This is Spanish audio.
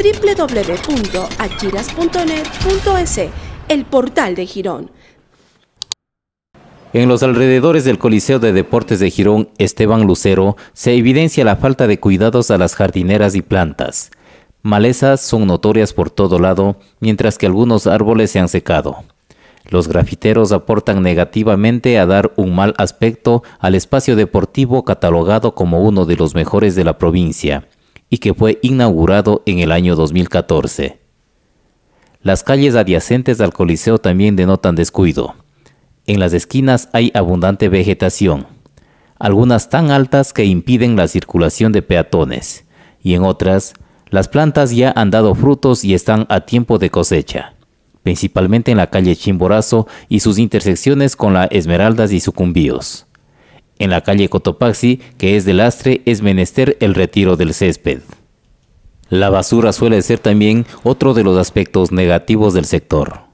www.achiras.net.es, el portal de Girón. En los alrededores del Coliseo de Deportes de Girón, Esteban Lucero, se evidencia la falta de cuidados a las jardineras y plantas. Malezas son notorias por todo lado, mientras que algunos árboles se han secado. Los grafiteros aportan negativamente a dar un mal aspecto al espacio deportivo catalogado como uno de los mejores de la provincia y que fue inaugurado en el año 2014. Las calles adyacentes al Coliseo también denotan descuido. En las esquinas hay abundante vegetación, algunas tan altas que impiden la circulación de peatones, y en otras, las plantas ya han dado frutos y están a tiempo de cosecha, principalmente en la calle Chimborazo y sus intersecciones con la Esmeraldas y Sucumbíos. En la calle Cotopaxi, que es de lastre, es menester el retiro del césped. La basura suele ser también otro de los aspectos negativos del sector.